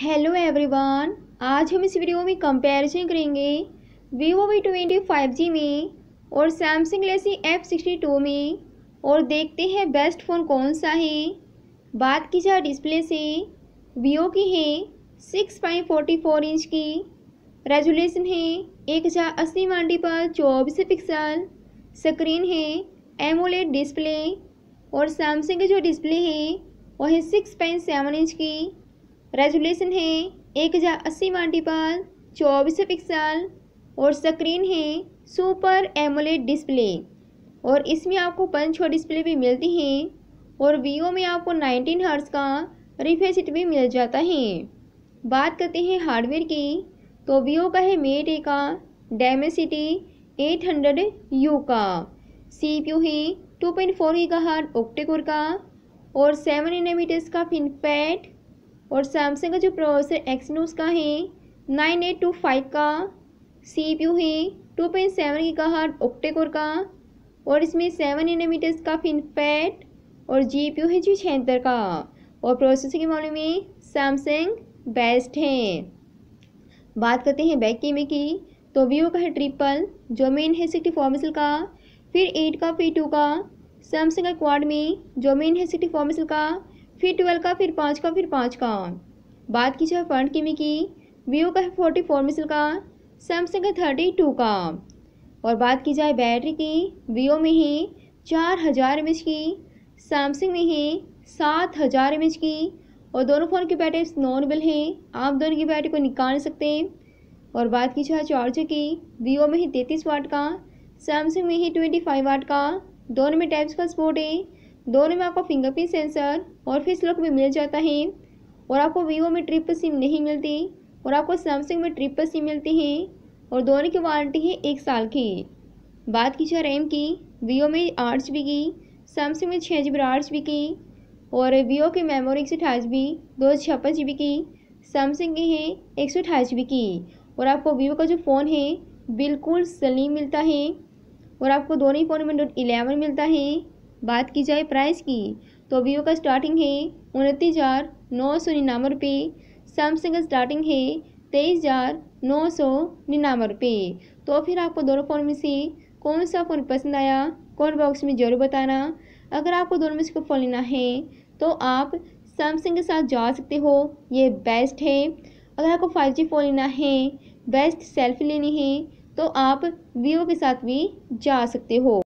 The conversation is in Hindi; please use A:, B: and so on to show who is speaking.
A: हेलो एवरीवन आज हम इस वीडियो में कंपैरिजन करेंगे Vivo V twenty five G में और Samsung Galaxy F sixty two में और देखते हैं बेस्ट फ़ोन कौन सा है बात की जाए डिस्प्ले से वीवो की है six point forty four inch की रेजोल्यूशन है एक हज़ार अस्सी मांडी पर चौबीस पिक्सल स्क्रीन है एमोलेट डिस्प्ले और सैमसंग का जो डिस्प्ले है वह है सिक्स पॉइंट सेवन इंच की रेजुलेशन है एक हज़ार अस्सी मल्टीपल चौबीस पिक्सल और स्क्रीन है सुपर एमोलेट डिस्प्ले और इसमें आपको पंच और डिस्प्ले भी मिलती हैं और वीवो में आपको 19 हर्स का रिफेसिट भी मिल जाता है बात करते हैं हार्डवेयर की तो वीओ का है मेट ए का डेमेसिटी एट हंड्रेड यू का सी पी यू है टू पॉइंट फोर का हार्ड ओक्टेकोर का और सेवन एन का फिनपैट और सैमसंग का जो प्रोसेसर एक्सनोस का है नाइन एट टू फाइव का सी पी यू है टू पॉइंट सेवन की का हार्ड ऑक्टेकोर का और इसमें सेवन एनामीटर्स का फिनपैट और जी पी यू है जी छहत्तर का और प्रोसेसर के मामले में सैमसंग बेस्ट है बात करते हैं बैक कैमरे की तो वीवो का है ट्रिपल जो मेन है सिक्सटी फोर मिसल का फिर एट का फिर टू का सैमसंग का क्वाड में जो मेन है सिक्सटी फोर मिसल का फिर ट्वेल्व का फिर पाँच का फिर पाँच का बात की जाए फ्रंट कीमी की वीवो का है फोर्टी फोर मिसल का सैमसंग है थर्टी टू का और बात की जाए बैटरी की वीवो में ही चार हज़ार एम की सैमसंग में ही सात हज़ार एम की और दोनों फ़ोन की बैटरी नॉर्मल है आप दोनों की बैटरी को निकाल सकते हैं और बात की जाए चार्जर की वीवो में ही तैंतीस वाट का सैमसंग में ही ट्वेंटी फाइव वाट का दोनों में टाइप्स का सपोर्ट है दोनों में आपको फिंगरप्रिंट सेंसर और फेस लॉक भी मिल जाता है और आपको वीवो में ट्रिपल सिम नहीं मिलती और आपको सैमसंग में ट्रिपल सिम मिलती है और दोनों की वारंटी है एक साल की बात की जाए रैम की वीवो में आठ जी की सैमसंग में छः जी बी आठ जी की और वीवो की मेमोरी एक सौ अठाईस जी बी दो सौ छप्पन जी बी की सैमसंग की है एक सौ अठाईस जी बी की और आपको वीवो का जो फ़ोन है बिल्कुल सलीम मिलता है और आपको दोनों ही फ़ोन में डोट इलेवन मिलता है बात की जाए प्राइस की तो वीवो का स्टार्टिंग है उनतीस हज़ार नौ सौ निन्यानवे रुपये सैमसंग का स्टार्टिंग है तेईस हज़ार नौ सौ निन्यानवे रुपये तो फिर आपको दोनों फ़ोन में से कौन सा फ़ोन पसंद आया कमेंट बॉक्स में ज़रूर बताना अगर आपको दोनों में से कोई फ़ोन लेना है तो आप सैमसंग के साथ जा सकते हो ये बेस्ट है अगर आपको फाइव जी फ़ोन लेना है बेस्ट सेल्फी लेनी है तो आप वीवो के साथ भी जा सकते हो